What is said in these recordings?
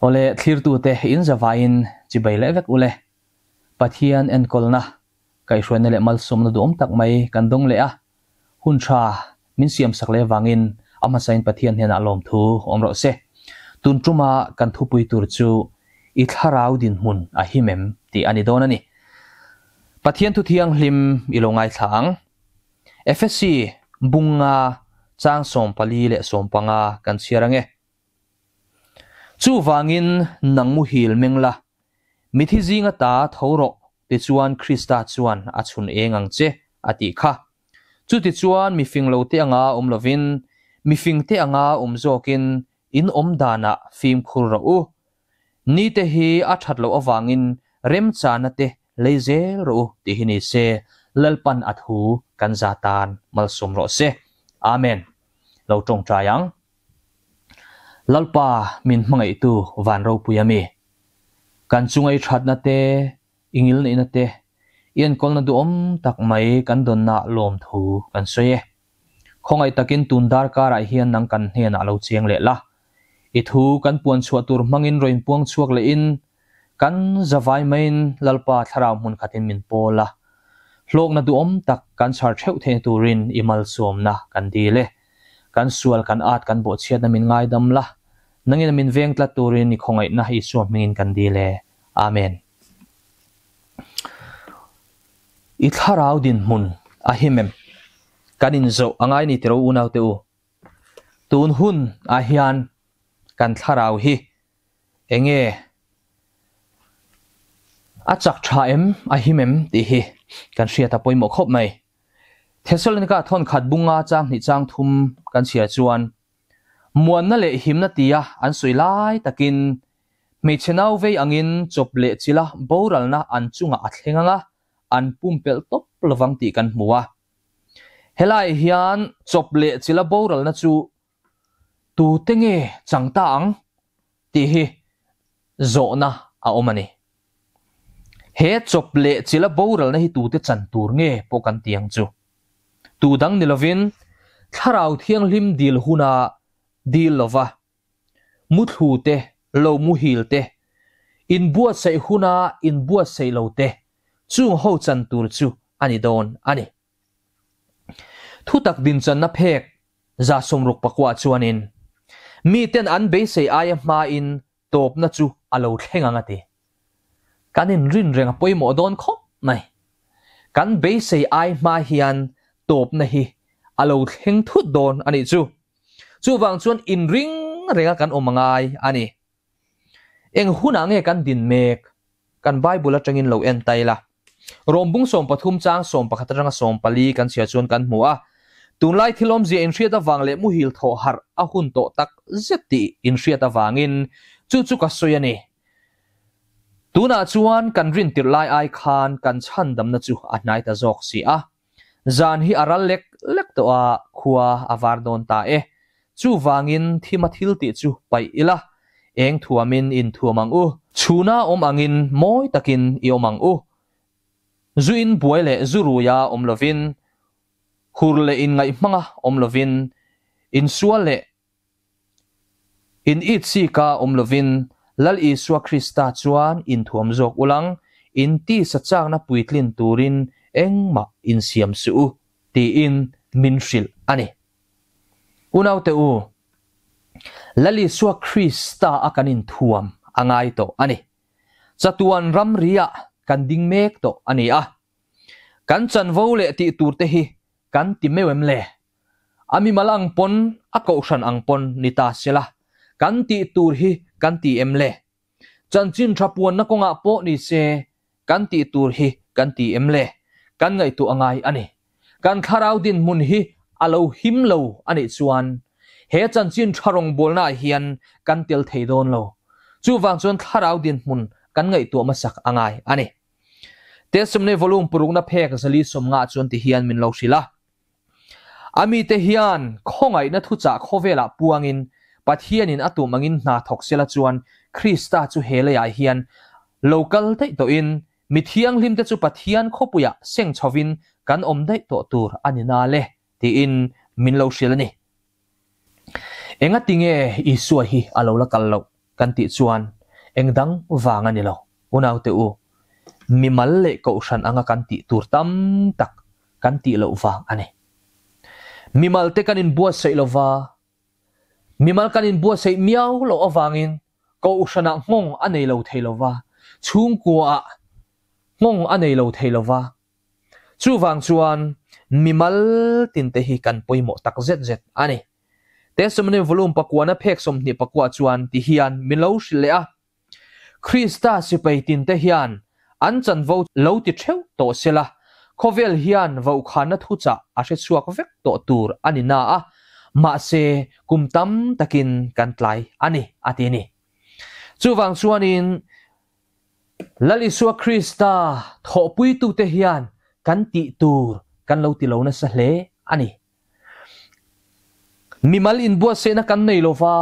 ole thlir tu te in zawain chi bai le vek ule pathian en kolna kai hruan le mal som na dom tak mai kan dong le a hun tha min siam sak le wangin ama sain pathian hen alom thu omro se tun truma kan thu pui tur chu i tharau din hun a himem ti ani don ani pathian thu thiang hlim ilongai thlang fsc bunga chang som pali le som panga kan siarange chu wangin nangmu hil mengla mithi jinga ta thoro ti chuan krista chuan chun engang che ati kha chu ti chuan mi finglo te anga omlovin mi fing te anga umzokin in om dana fim khur u ni te hi a thatlo awangin rem chana te leizel ro ti hini se lalpan athu kanzatan malsum ro se amen lo tong trayang lalpa min mangai tu van ro puyami kan chungai that na te ingil nei na te ian kol na du om tak mai kan don na lom thu kan soye khongai takin tundar ka rai hian nang kan hne na lo chiang le la i thu kan puan chua tur mangin roin puang chuak le in kan zawai main lalpa thara mun khatin min pola hlok na du om tak kan sar theu the turin imal som na kan di le kan sual kan at kan bo chiat namin ngai dam la nangin min veng tla turin ni khongai na hi su mingin kan dile amen i tharau din mun a himem kanin zo angai ni tiro unau te u tun hun a hian kan tharau hi enge achak tha em a himem ti hi kan ria ta poimo khop mai เทสลนิกาทอนขัดบุงอาจางนิจางทุมกันเชียจวนมวนนั่นแหละหิมนาตีอันสวยไล่ตะกินไม่เชนเอาไว้อังอินจบเละจิละโบรัลนะอันจุงอัดเฮงะอันปุ่มเปิลตบระวังตีกันมัวเฮลัยฮิอันจบเละจิละโบรัลนะจูตูเตงเอจังตังตีฮีโจนะอาอมันี่เฮจบเละจิละโบรัลนะฮิตูเตจันตูร์เงปกันเตียงจู tu dang ni lovin tharau thiang lim dil huna dil lova mu thu te lo mu hil te in bua sei huna in bua sei lo te chung ho chan tur chu ani don ani thu tak din chan na phek za somruk pakwa chuanin mi ten an be sei ai ma in top na chu alo thenga nga te kanin rin renga poimo don kho nai kan be sei ai ma hian ตบนะฮีอาลูเฮงทุดโดนอันนี้จูจูบางส่วนอินริงเรียกกันอมงายอันนี้เองหูนางเอกันดินเมก กันไบบุลจังอินเหลวเอ็นไตละรวมบุ้งส่งปทุมจ้างส่งปขัตรังส่งปลีกันเสียชวนกันหัว ตุนไลที่ลมเสียอินเสียตวังเละมุฮิลโทฮาร์อาหุนโตตักเจติอินเสียตวังอินจูจูกัสโซยนี่ตุนาชวนกันรินติดไลไอคานกันชันดำนัจูอันไหนตะจอกสีอะ zan hi aral lek lek to a khua avar don ta e chu wangin thima thil ti chu pai ila eng thuamin in thuamang u chuna om angin moi takin i omang u zuin buaile zuruya omlovin hurle in ngai manga omlovin in suale in it si ka omlovin lal i suwa krista chuan in thuam jok ulang in ti sachang na puitlin turin engma in siam su ti in minril ani unaw te u lali suwa krista akanin thuam angai to ani chatuan ram ria kan ding mek to ani ah kan chan vo le ti tur te hi kan ti mewem le ami malang pon akoshan ang pon nita sela kan ti tur hi kan ti em le chan chin thapuan na ko nga po ni se kan ti tur hi kan ti em le kan ngai tu angai ani kan kharau din mun hi alo him lo ani chuan he chan chin tharong bol na hian kan tel thei don lo chu wang chuan kharau din mun kan ngai tu ma sak angai ani te sumne volum purung na phek zali somnga chuan ti hian min lo sila ami te hian khongai na thu cha khovela puangin pathianin atu mangin na thok sela chuan krista chu hele ya hian local te to in mi thiang lim te chu pathian khopuya seng chhovin kan om dei to tur anina le ti in min lo shil ani enga tinge isua hi alola kallo kan ti chuan engdang wanga ni lo unaw te u mi mal le ko shan anga kan ti tur tam tak kan ti lo wang ani mi mal te kan in bua sei lo wa mi mal kan in bua sei miau lo awangin ko shan ang hong anei lo thei lo wa chung ko ngong anei lo theilowa chu wang chuan mal tin te hi kan poimo tak zet zet ani te sumne volume pakwana phek som ni pakwa chuan ti hian milo shile a krista sipai tin te hian an chan vo lo ti theu to sela khovel hian vo khana thu cha a se chuak vek to tur ani na a ma se kumtam takin kan tlai ani atini chu wang chuanin lali sua krista tho pui tu te hian kan ti tur kan lo ti lo na sa hle ani mimal in bua se na kan nei lo wa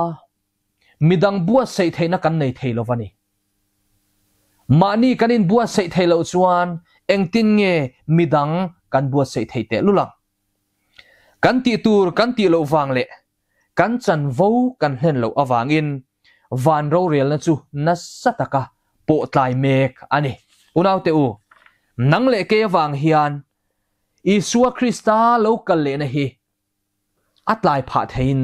midang bua se the na kan nei thei lo wani mani in bua se thei lo chuan engtin nge midang kan bua se thei te lulang kan ti tur kan ti lo wang le kan chan vo kan hlen lo awangin van ro rel na chu na sataka ปวดายเมกอันนี้อุณาเตอูนังเลเกวังฮิอันอิสัวคริสตาโลกเลนะฮีอัตลายผาเทิน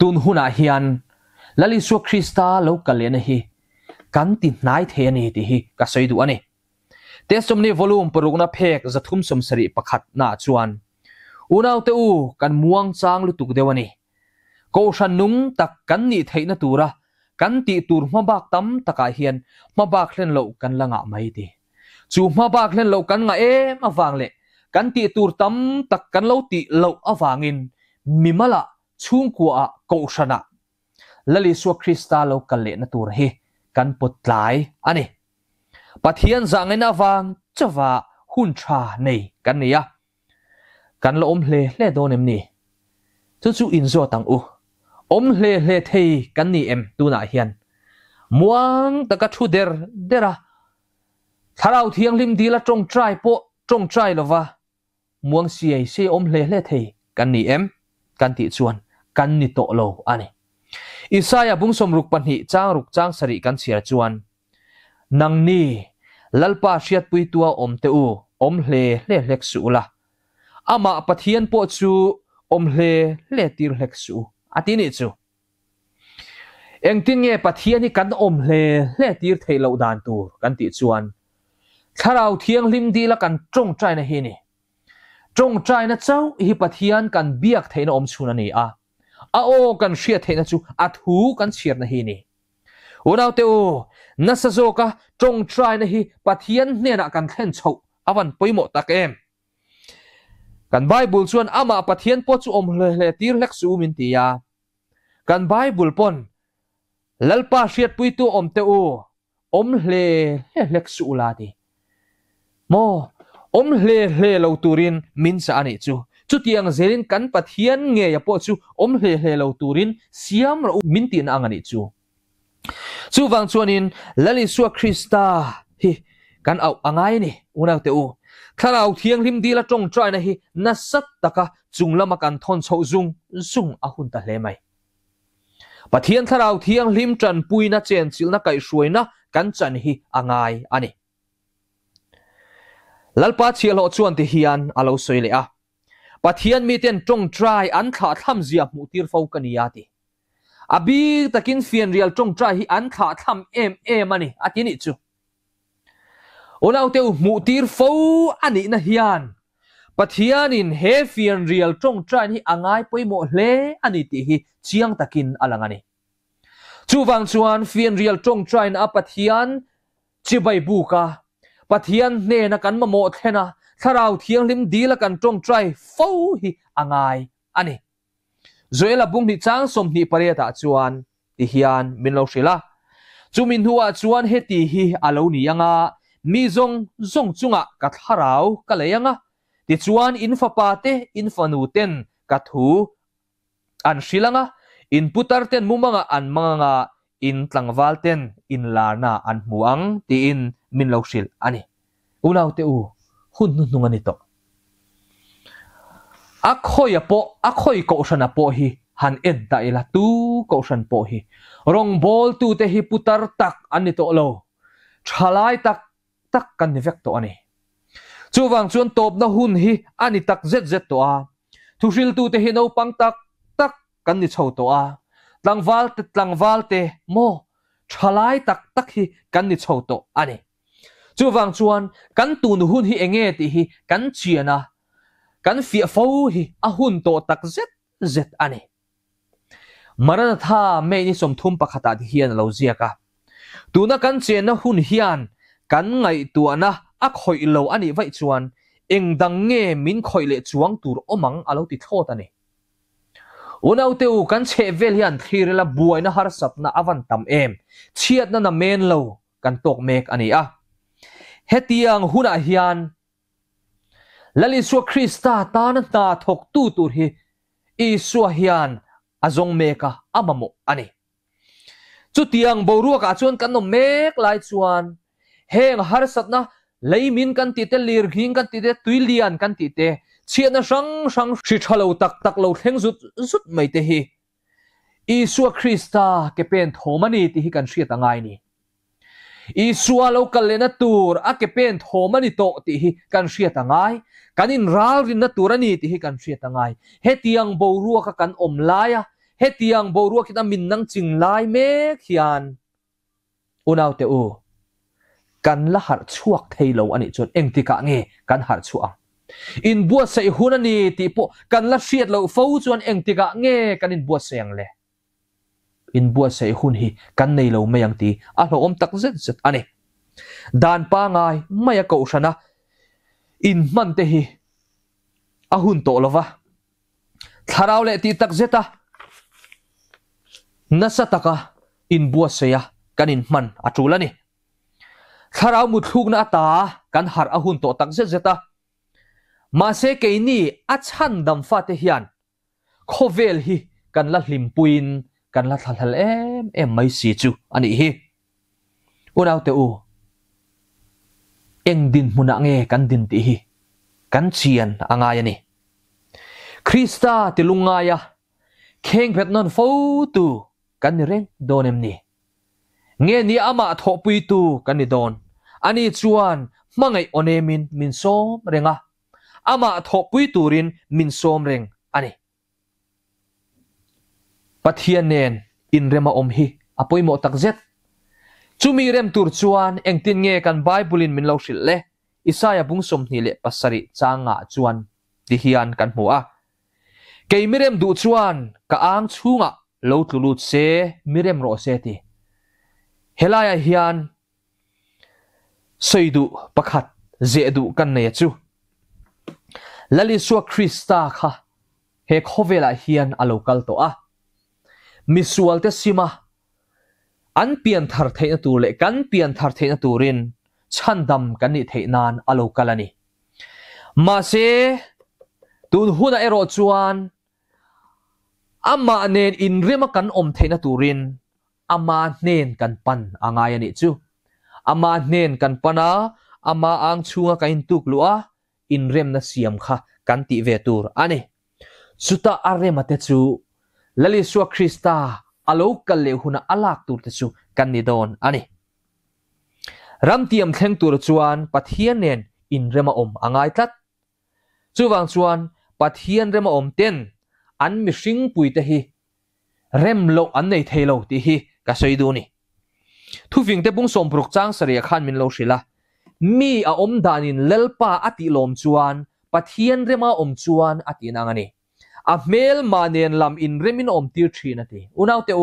ตุนหุนาฮิอันลลิสัวคริสตาโลกเลนะฮีกันติดนายเทนีที่ฮีก็สวยดูอันนี้เตสมนีวอลุ่มปรุกนับเพกจะทุ่มสมสริประคัดนาจวนอุณาเตอูกันม่วงจางลุตุกเดวันนี้กูันนุ่งตักกันนี่เทนตวระ kan ti tur ma bak tam taka hian ma bak hlen lo kan langa mai ti chu ma bak hlen lo kan nga em awang le kan ti tur tam tak kan lo ti lo awangin mimala chung ku a ko shana lali so krista lo kan le na tur hi kan pot lai ani pathian zangin awang chawa hun tha nei kan nia kan lo om hle hle do nem ni chu chu in zo tang u อมเลเล่เทกันนี่เอ็มตูน่าเฮียนม่วงตะกัดชุดเดรเดระถ้าเราเที่ยงริมดีละจงใจโปจงใจละวะม่วงเสียเสียอมเลเล่เทกันนี่เอ็มกันติชวนกันนี่โตโลอันนี้อิสายาบุ้งสมรุกปันหิจ้างรุกจ้างสริกันเสียชวนนังนี่ลลปาเชียดปุยตัวอมเตอูอมเลเลเล็กสูละอามาปะเทียนปจูอมเลเล่ตีเล็กสูอตินีิจูเองที่เงปัทเฮียนี่กันอมเล่เล่ตีร์เทลาอุดานตัวกันติดชวน ถ้าเราเที่ยงลิมดีละกันจงใจนะเฮนี่ จงใจนะเจ้าฮิปัทเฮียนกันเบียกเทนอมชูนนี่อ่ะอาโอกันเชียเทนจูอัดหูกันเชียนะเฮนี่วันเอาเตโอนั่นสโซกะจงใจนะฮิปัทเฮียนเนี่ยนะกันเข่นเช้าอวันไปหมดตะกเอม kan bible chuan ama pathian po chu om le le tir lek su min ti ya kan bible pon lalpa hriat pui tu om te u om hle lek su la ti mo om le le lo turin min sa ani chu chu tiang zelin kan pathian nge ya po chu om le le lo turin siam ro min tin ang ani chu chu wang chuanin lali suwa krista hi kan au angai ni unaw te u tharau thiang lim dila tong trai na hi na sat taka chunglama kan thon chho zung zung a hun ta hle mai pathian tharau thiang lim tran pui na chen chil na kai shuai na kan chan hi angai ani lalpa chialo chuan ti hian alo soi le a pathian mi ten tong trai an tha tham zia mu tir fo kania ti abi takin fian real tong trai hi an tha tham em em ani atini chu olaw teu mu tir fo ani na hian in he fian rial tong tran hi angai poimo hle ani ti hi chiang takin alangani chuwang chuan fian rial tong tran a pathian chibai buka pathian ne na kan mamo thena tharau thiang lim dila kan tong trai fo hi angai ani zoela bung ni chang som ni pareta chuan ti hian min lo shila chu min huwa chuan heti hi alo ni anga mi zong zong chunga ka tharau ka leianga ti chuan in fa pa te in fa nu ten ka thu an shilanga in putar ten mumanga an manga in tlangwal ten in lana an muang ti in min lo shil ani unaw te u hun nu nunga ni to akhoi apo akhoi ko shana po hi han en ta ila tu ko san po hi rong bol tu te hi putar tak ani to lo chalai tak tak kan ni vek anh, chú chu wang chuan top na hun hi ani tak zet zet to a thu ril tu te hi no pang tak tak kan ni chho to a tlangwal te tlangwal te mo thalai tak tak hi kan ni chho to anh, chú wang chuan kan tu nụ hun hi enge tì hi kan chiana kan fia fo hi a hun to tak zet zet ani marana tha me ni som thum pakhata hian lo zia ka tuna kan chen na hun hian kan ngai tu na a khoi lo ani vai chuan eng dang nge min khoi le chuang tur omang alo ti thot ani unau teu kan che vel hian thir la buai na har sap na avan tam em chiat na na men lo kan tok mek ani a hetiang huna hian lali su krista tan ta thok tu tur hi i su hian azong meka amamo ani chu tiang boruak a chuan kan no mek lai chuan เฮงฮาร์สตนะเลยมินกันติดเตลีร์กิงกันติดเตตุยลียนกันติดเตเชียนะสังสังชิชาโลตักตักโลเฮงจุดจุดไม่เตฮีอิสุอาคริสตาเกเป็นโทมันี่ติฮิกันเชียต่างไงนี่อิสุอาโลกัลเลนตูร์อะเกเป็นโทมันี่โตติฮิกันเชียต่างไงกันอินราลรินตูร์นี่ติฮิกันเชียต่างไงเฮติยังบูรัวกักันอมลายะเฮติยังบูรัวคิดมินนังจิงลายเมฆยานอุนาวเตอู kan la har chuak theilo ani chon engtika nge kan har chuang in bua sei hunani ti po kan la fiat lo fo chuan engtika nge kan in bua seng le in bua sei hun hi kan nei lo mayang ti a lo om tak zet zet ani dan pa ngai maya ko shana in man te hi a hun to lova tharau le ti tak zeta nasa taka in bua seya kanin man atulani tharau mu thuk na ta kan har a hun to tak zet zeta ma se ke ni a chan dam fa te hian khovel hi kan la hlim puin kan la thal hal em em mai si chu ani hi unau te u eng din muna nge kan din ti hi kan chian angaya ni krista tilungaya kheng phet non fo tu kan reng donem ni nghe ni ama tho pui tu kan ni don ani chuan mangai one min min som renga ama tho pui turin min som reng ani pathian nen in rema om hi apoi mo tak zet chumi rem tur chuan tin nghe kan bible in min lo shil le isaya bung som ni le pasari changa chuan ti hian kan mu a kei du chuan ka ang chunga lo tulu se mirem ro se ti helai a hian soidu pakhat zedu kan nei chu lali suwa krista kha he khovela hian alo kal to a misual te sima an pian thar theina tur le kan pian thar theina turin chandam kan ni theinan alo kalani ma se tun huna ero chuan ama anen in rema kan om theina turin ama nen kan pan a n g a y ani chu ama nen kan pana ama ang chunga kain tuk lua in rem na siam kha kan ti ve tur a n e suta arema te chu lali suwa krista alo kal le huna alak tur te chu kan ni don a n e ram tiam t h e n g tur chuan pathian nen in rema om angai t a t chuwang chuan pathian rema om ten an mi hring pui te hi rem lo an nei thei lo ti hi ก็สวดูนี่ทุฟิงเตปุงสมปรกจ้างเสียขันมินโลชิละมีอาอมดานินเลลปาอติลมจวนปะเทียนเรมาอมจวนอตินางนี่อาเมลมาเนียนลำอินเรมินอมติวทีนัติอุอาวเตอ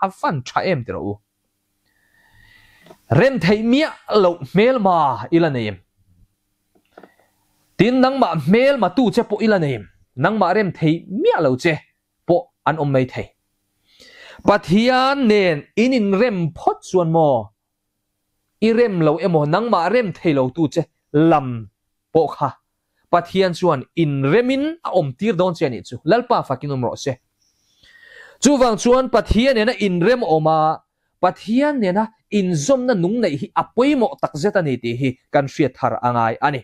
อฟันชาเอ็มเตอเรนไทเมียลเมลมาอีลนเนมตินนังมาเมลมาตู้เจปอีลนเนมนังมาเรนไทเมียลเจปอันอมไม่ไท pathian nen inin rem phot chuan mo i rem lo emo nang ma rem thailo tu che lam po kha pathian chuan in remin a om tir don chen chu lalpa fakin umro se chu wang chuan pathian ena in rem oma pathian nena in zom na nung nei hi apoi mo tak zeta ni ti hi kan hria thar angai ani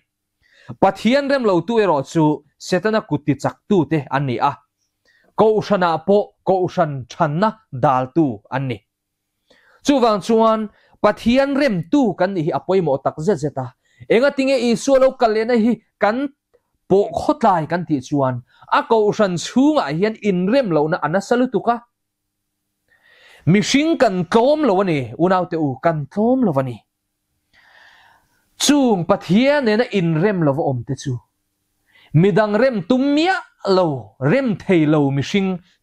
pathian rem lo tu ero chu setana kutti chak tu te ani a kousana po kousan thanna dal tu anh nè. anni chuwang chuan pathian rem tu kan hi apoimo tak ze zeta enga tinge i sualo kalena hi kan po khotlai kan ti chuan a kousan chhunga ah hiền in rem na anh lona anasalu tuka mishing kan tlom lo ani unaw te u kan tlom lo ani chung pathian nena in rem lo om te chu midang rem tum mia lo rem thei lo mi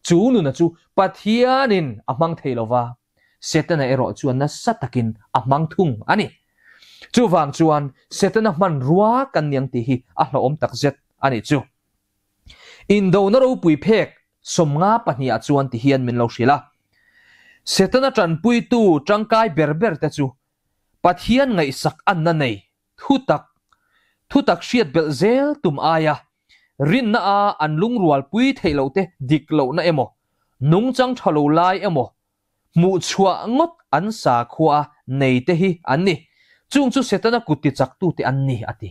chu nu na chu pathianin amang thei lo wa setana ero chuan na satakin amang thung ani chu wang chuan setana man ruwa kan niang ti hi a lo om tak zet ani chu in do na ro pui phek som nga pahni a chuan ti hian min lo shila setana tran pui tu tangkai berber te chu pathian ngai sak an na nei thu tak thu tak shiat bel zel tum aya rin na a an lung rual pui thei lo te dik lo na emo nung chang thalo lai emo mu chua ngot an sa khua nei te hi an ni chung chu setana kutti chak tu te an ni ati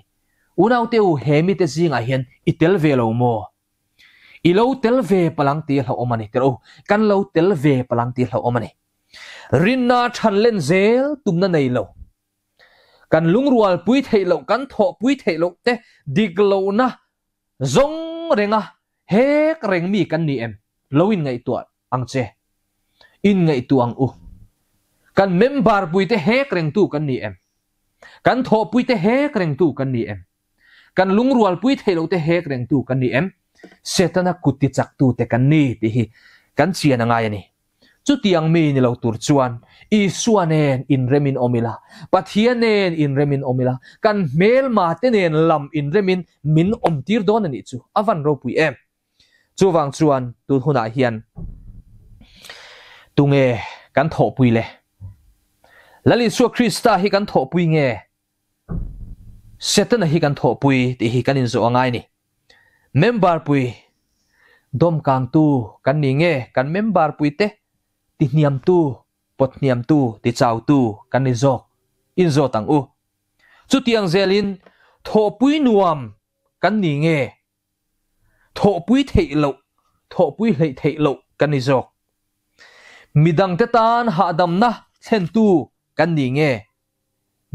unaw te u hemi te zinga hian itel ve lo mo ilo tel ve palang ti hlo omani te ro kan lo tel ve palang ti hlo omani rinna than len zel tumna nei lo kan lung rual pui thei lo kan tho pui thei lo te dik lo na zong renga hek reng mi kan ni em loin ngai tu ang che in ngai tu ang u kan member pui te hek reng tu kan ni em kan tho pui te hek reng tu kan ni em kan lung rual pui t h e lo te hek reng tu kan ni em setana kutti chak tu te kan ni ti hi kan chian anga ni chuti tiang mi ni lo tur chuan i suanen in remin omila pathianen in remin omila kan mel ma tenen lam in remin min om tir don ani chu avan ro pui em chu wang chuan tu huna hian tunge kan tho pui le lali su krista hi kan tho pui nge setan hi kan tho pui ti hi kan in zo angai ni member pui dom kang tu kan ni nge kan member pui te ti niam tu pot niam tu ti chau tu kan ni zok in zo tang u chu tiang zelin tho pui nuam kan ni nge tho pui thei lo tho pui lei thei lo kan ni zok midang te tan ha dam na then tu kan ni nge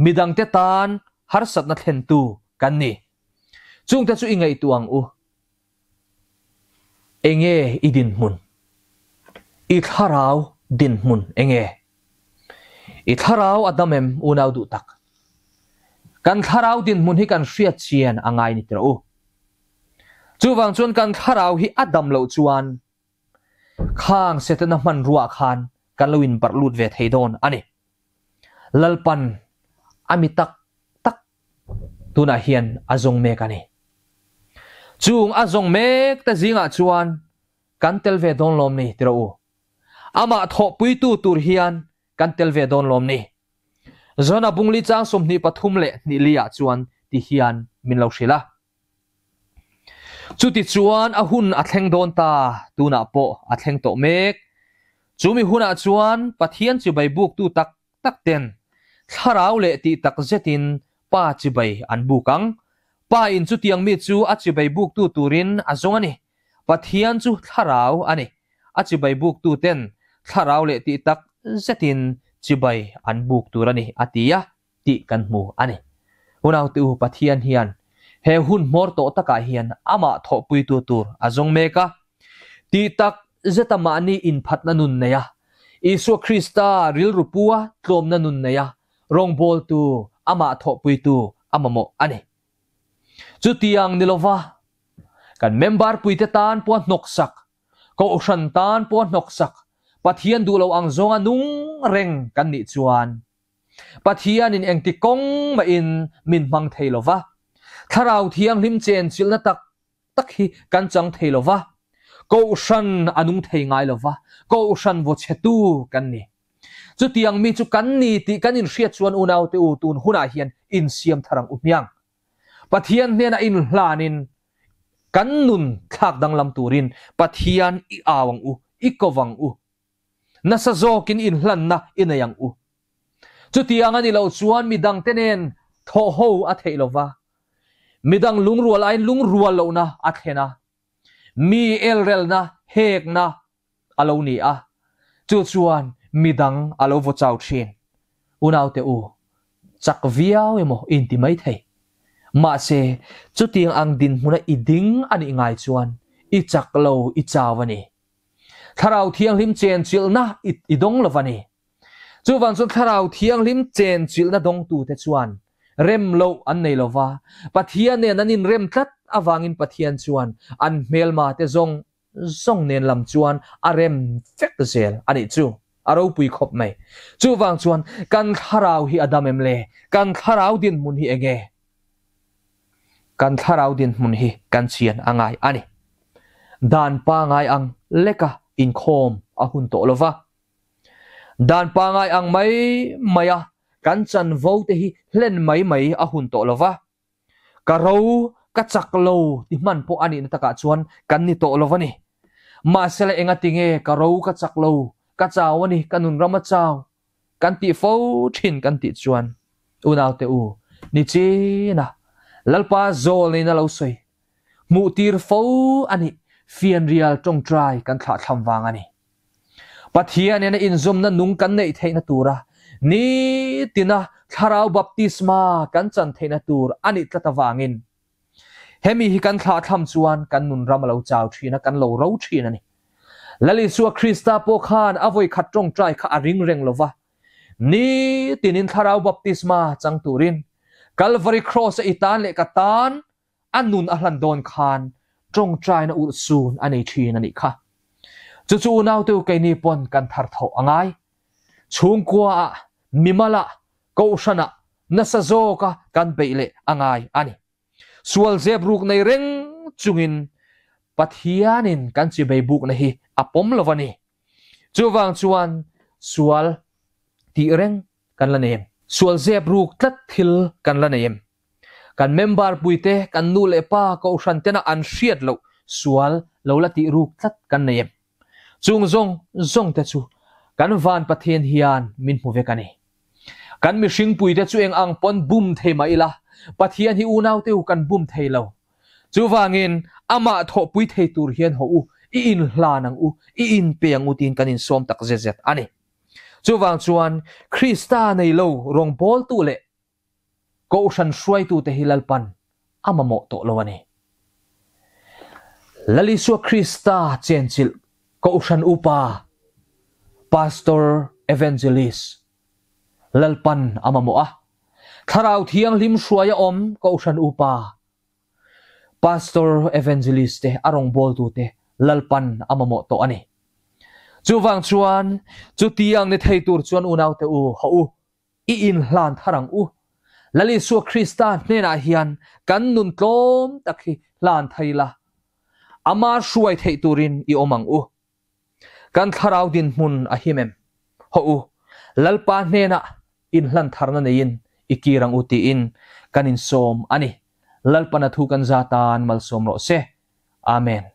midang te tan har sat na then tu kan ni chung ta chu ingai tuang u enge idin mun อิทธาราวดินมุนเองเอิทธาราวอดัมเอ็มอุณาวดูตักกันทาราวดินมุนให้กันเสียเชียนอ่างไงนี่ตรูจูวังชวนกันทาราวให้อดัมเลวชวนข้างเสตน้มันรัวคานกันลวินบัดลูดเวทไฮดอนอันนี้ลลปันอามิตักตักตุนาเฮียนอาจงเมกันนี้จูงอาจงเมกแต่จิงอาชวนกันเตลเวดอนลมนี่ตรู ama tho pui tu tur hian kan tel ve don lom ni zona bungli chang som ni pathum le ni lia ah chuan ti hian min lo shila chu ti chuan a hun a thleng don ta tu na po a thleng to mek chu mi huna ah chuan pathian chu bai buk tu tak tak ten tharau le ti tak zetin pa chi bai an bukang pa in chu tiang mi chu a chi bai buk tu turin a zong ani pathian chu tharau ani a chi bai buk tu ten ทาราวเลติตักเจตินจิบัยอันบุกตัวนี่อาทิยะติกันหมูอันนี้วันเอาตัวพัทยันเฮียนเฮหุนมอร์โตตะกาเฮียนอามาทอปุยตัวตัวอาจงเมกะติตักเจตมานี่อินพัดนันุนเนียอิสุคริสตาริลรูปัวตรมนันุนเนียรองบอลตัวอามาทอปุยตัวอามาโมอันนี้จุดที่ยังนิลวะกันเมมเบอร์ปุยเตตานปวนนกสักก็อุชันตานปวนนกสัก pathian du lo ang zonga nung reng kan ni chuan pathian in engti kong ma in min mang theilowa tharau thiang lim chen chilna tak tak hi kan chang theilowa ko shan anung thei ngai lowa ko shan vo chetu kan ni chu tiang mi chu kan ni ti kan in hriat chuan unau te u tun huna hian in siam tharang u miang pathian hnen a in hlanin kan nun thak dang lam turin pathian i awang u i kovang u nasa sa zokin in hlan na inayang u chuti angan ilo chuan midang tenen toho at a midang lungrual ay lungrual lo na a thena mi elrel na hek na alo ni chu chuan midang alo vo chau thin unaw te u chak viau emo inti mai thei ma se ang din muna iding ani ngai chuan i lo i chawani ทาราวเทียงลิมเจนจิลนะอีดงละวันนี้จู่วันสุดทาราวเทียงลิมเจนจิลนะดงตูเตชวนเริ่มโลอันในละวะปะเทียนเนี่ยนั่นเริ่มตัดอวังอินปะเทียนชวนอันเมลมาเตจงจงเนียนลำชวนอารมเฟกเซลอันนี้จู่อารมปุยขบไหมจู่วันชวนกันทาราวฮีอดามเอมเลกันทาราวดินมุนฮีเอเงกันทาราวดินมุนฮีกันเชียนอ่างไงอันนี้ดานป้าไงอังเล็กะ in khom a hun to lova dan pangai ang mai maya kan chan vo te hi hlen mai mai a hun to lova karo ka chak lo ti man po ani na taka chuan kan ni to lova ni ma sele enga tinge karo ka chak lo ka chaw ani kanun rama chaw kan ti fo thin kan ti chuan unaw te u ni chi na lalpa zol ni na lo soi mu tir fo ani ฟียนเรียลจงจรายกันถ้าทำวางอันนี้ปะเทียเนี่ยอินซุมนั้นนุ่งกันในเทนตูระนี่ตินะคาราวบัพติสมากันจันเทนตูรอันนี้ตะตะวางินเฮมีกันถ้าทำจวนกันนุนรำเราเจ้าทีนะกันเราเราทีนั่นนี่ และลิสัวคริสตาโปคานอวยขัดจงจรายข้าริงเร่งลวะนี่ตินินคาราวบัพติสมาจังตูรินกัลวาริครอสอิตานเลกตานอันนุนอัลันโดนคาน trong trai na ur sun ani thin ani kha chu chu nau tu ke ni pon kan thar tho angai chung kwa mimala ko shana na sa zo ka kan peile angai ani sual zebruk nei reng chungin pathianin kan chi bei buk na hi apom à lovani chuwang chuan sual ti reng kan la nem sual zebruk tlat thil kan la nem kan member puite kan nu le pa ko shan tena an shiat lo sual lo la ti ruk tlat kan neyem chung zong zong te chu kan van pathen hian min mu ve kani kan mi hring puite chu eng ang pon bum thei ma ila pathian hi unau teu kan bum thei lo chu wangin ama tho pui thei tur hian ho u i in nang u i in peang u tin kanin som tak zezet ani chu wang chuan krista nei lo rong bol tu le ko san suai tu te hilal pan ama mo to lo ani lali su krista chenchil ko san upa pastor evangelist lalpan ama mo a tharau thiang lim suaya om ko san upa pastor evangelist te arong bol tu te lalpan ama mo to ani chu wang chuan chu tiang ne thei tur chuan unau te u ho u i in hlan tharang u la li su krista ne na hian kan nun tlom takhi lan thaila ama shuai thei turin i omang u kan tharau din mun a himem ho u lalpa ne na in hlan tharna ne in ikirang uti in kanin som ani lalpana thu kan zatan mal som ro se amen